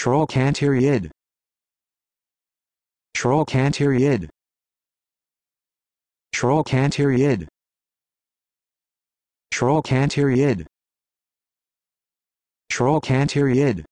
Trochanteriid. Trochanteriid. Trochanteriid. Trochanteriid. Trochanteriid.